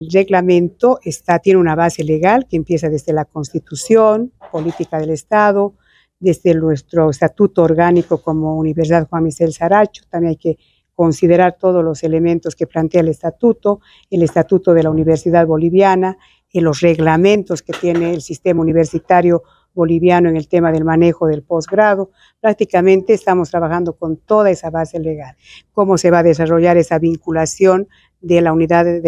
El reglamento está, tiene una base legal que empieza desde la Constitución, política del Estado, desde nuestro estatuto orgánico como Universidad Juan Michel Saracho, también hay que considerar todos los elementos que plantea el estatuto, el estatuto de la Universidad Boliviana, y eh, los reglamentos que tiene el sistema universitario boliviano en el tema del manejo del posgrado. Prácticamente estamos trabajando con toda esa base legal, cómo se va a desarrollar esa vinculación de,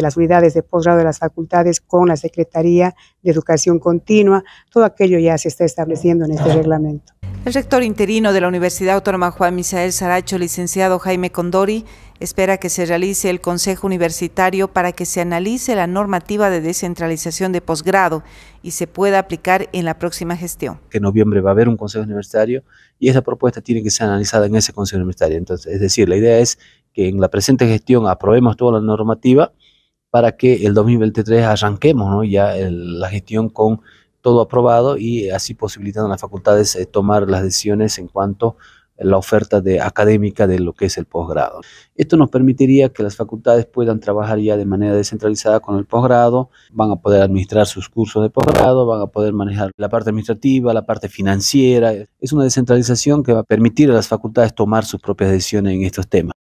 las unidades de posgrado de las facultades con la Secretaría de Educación Continua. Todo aquello ya se está estableciendo en este reglamento. El rector interino de la Universidad Autónoma Juan Misael Saracho, licenciado Jaime Condori, espera que se realice el Consejo Universitario para que se analice la normativa de descentralización de posgrado y se pueda aplicar en la próxima gestión. En noviembre va a haber un Consejo Universitario y esa propuesta tiene que ser analizada en ese Consejo Universitario. Entonces, es decir, la idea es que en la presente gestión aprobemos toda la normativa para que el 2023 arranquemos ya la gestión con todo aprobado y así posibilitando a las facultades eh, tomar las decisiones en cuanto a la oferta de, académica de lo que es el posgrado. Esto nos permitiría que las facultades puedan trabajar ya de manera descentralizada con el posgrado, van a poder administrar sus cursos de posgrado, van a poder manejar la parte administrativa, la parte financiera. Es una descentralización que va a permitir a las facultades tomar sus propias decisiones en estos temas.